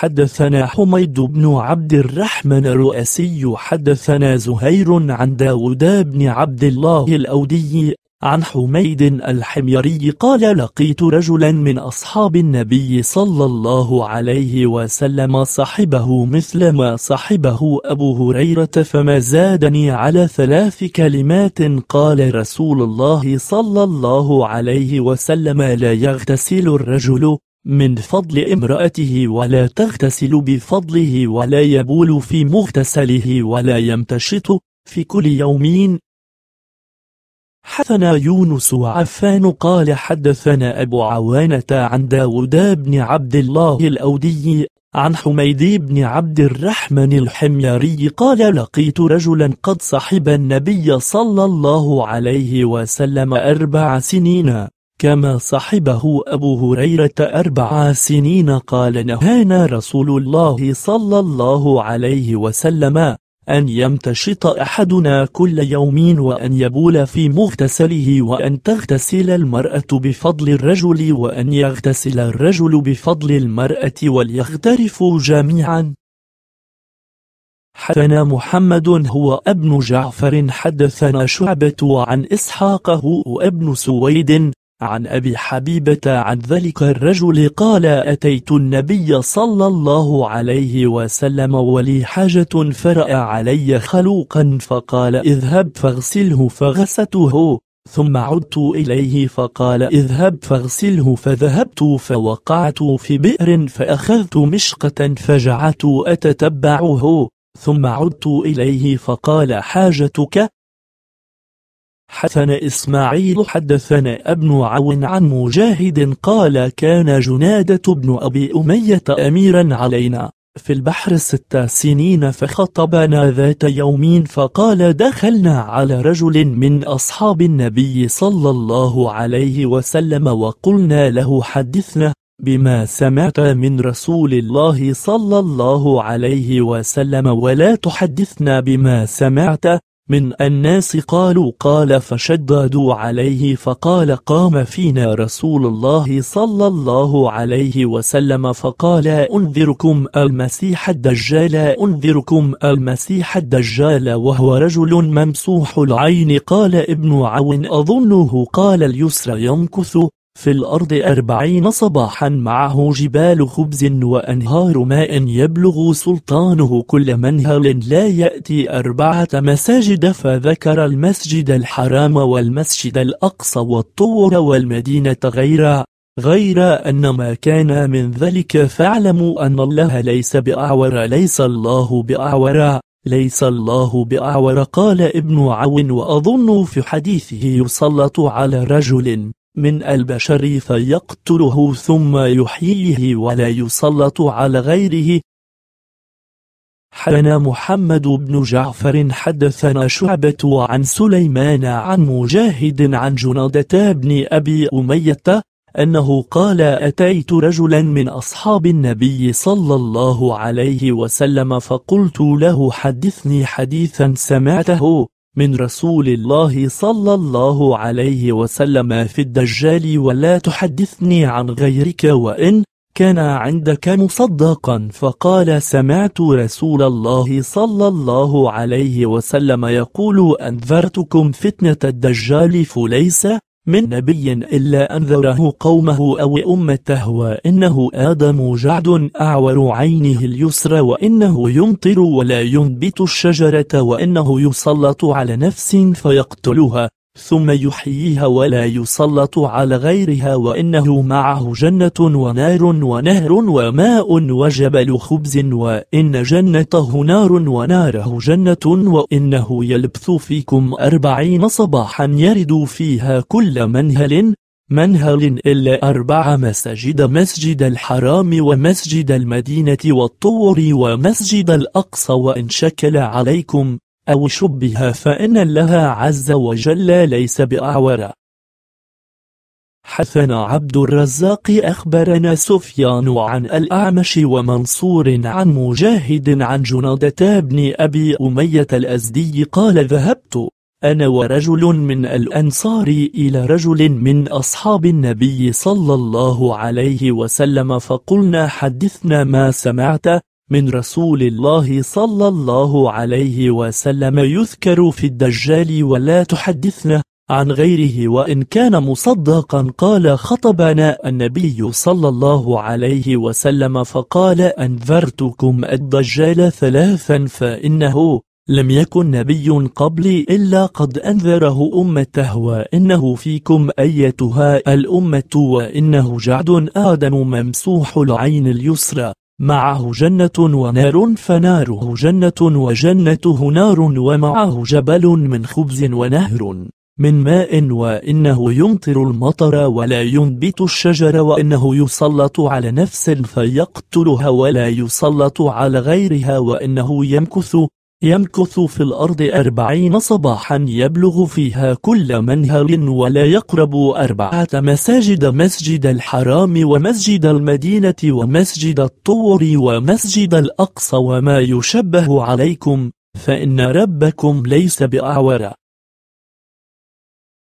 حدثنا حميد بن عبد الرحمن الرؤسي حدثنا زهير عن داود بن عبد الله الأودي عن حميد الحميري قال لقيت رجلا من أصحاب النبي صلى الله عليه وسلم صاحبه مثل ما صاحبه أبو هريرة فما زادني على ثلاث كلمات قال رسول الله صلى الله عليه وسلم لا يغتسل الرجل من فضل امرأته ولا تغتسل بفضله ولا يبول في مغتسله ولا يمتشط في كل يومين حثنا يونس وعفان قال حدثنا أبو عوانة عن داود بن عبد الله الأودي عن حميد بن عبد الرحمن الحميري قال لقيت رجلا قد صحب النبي صلى الله عليه وسلم أربع سنين كما صحبه أبو هريرة أربع سنين قال نهانا رسول الله صلى الله عليه وسلم أن يمتشط أحدنا كل يوم وأن يبول في مغتسله وأن تغتسل المرأة بفضل الرجل وأن يغتسل الرجل بفضل المرأة وليغترفوا جميعا حدثنا محمد هو ابن جعفر حدثنا شعبة عن إسحاق هو ابن سويد عن أبي حبيبة عن ذلك الرجل قال أتيت النبي صلى الله عليه وسلم ولي حاجة فرأى علي خلوقا فقال اذهب فاغسله فغسته ثم عدت إليه فقال اذهب فاغسله فذهبت فوقعت في بئر فأخذت مشقة فجعلت أتتبعه ثم عدت إليه فقال حاجتك حدثنا إسماعيل حدثنا ابن عون عن مجاهد قال كان جنادة بن أبي أمية أميرا علينا في البحر ست سنين فخطبنا ذات يوم فقال دخلنا على رجل من أصحاب النبي صلى الله عليه وسلم وقلنا له حدثنا بما سمعت من رسول الله صلى الله عليه وسلم ولا تحدثنا بما سمعت من الناس قالوا قال فشددوا عليه فقال قام فينا رسول الله صلى الله عليه وسلم فقال أنذركم المسيح الدجال أنذركم المسيح الدجال وهو رجل ممسوح العين قال ابن عون أظنه قال اليسر يمكث في الأرض أربعين صباحا معه جبال خبز وأنهار ماء يبلغ سلطانه كل منهل لا يأتي أربعة مساجد فذكر المسجد الحرام والمسجد الأقصى والطور والمدينة غير غير أن ما كان من ذلك فاعلموا أن الله ليس بأعور ليس الله بأعور ليس الله بأعور قال ابن عون وأظن في حديثه يسلط على رجل من البشر فيقتله ثم يحييه ولا يسلط على غيره حدثنا محمد بن جعفر حدثنا شعبة عن سليمان عن مجاهد عن جنادة بن أبي أمية أنه قال أتيت رجلا من أصحاب النبي صلى الله عليه وسلم فقلت له حدثني حديثا سمعته من رسول الله صلى الله عليه وسلم في الدجال ولا تحدثني عن غيرك وإن كان عندك مصدقا فقال سمعت رسول الله صلى الله عليه وسلم يقول أنذرتكم فتنة الدجال فليس من نبي إلا أنذره قومه أو أمته وإنه آدم جعد أعور عينه اليسرى وإنه يمطر ولا ينبت الشجرة وإنه يسلط على نفس فيقتلها ثم يحييها ولا يسلط على غيرها وإنه معه جنة ونار ونهر وماء وجبل خبز وإن جنته نار وناره جنة وإنه يلبث فيكم أربعين صباحا يرد فيها كل منهل منهل إلا أربع مساجد مسجد الحرام ومسجد المدينة والطور ومسجد الأقصى وإن شكل عليكم أو شبه فإن الله عز وجل ليس بأعور حثنا عبد الرزاق أخبرنا سفيان عن الأعمش ومنصور عن مجاهد عن جنادة بن أبي أمية الأزدي قال ذهبت أنا ورجل من الأنصار إلى رجل من أصحاب النبي صلى الله عليه وسلم فقلنا حدثنا ما سمعت من رسول الله صلى الله عليه وسلم يذكر في الدجال ولا تحدثنا عن غيره وإن كان مصدقا قال خطبنا النبي صلى الله عليه وسلم فقال أنذرتكم الدجال ثلاثا فإنه لم يكن نبي قبلي إلا قد أنذره أمته وإنه فيكم أيتها الأمة وإنه جعد آدم ممسوح العين اليسرى معه جنة ونار فناره جنة وجنته نار ومعه جبل من خبز ونهر من ماء وإنه يمطر المطر ولا ينبت الشجر وإنه يسلط على نفس فيقتلها ولا يسلط على غيرها وإنه يمكث يمكث في الأرض أربعين صباحا يبلغ فيها كل منهل ولا يقرب أربعة مساجد مسجد الحرام ومسجد المدينة ومسجد الطور ومسجد الأقصى وما يشبه عليكم فإن ربكم ليس بأعور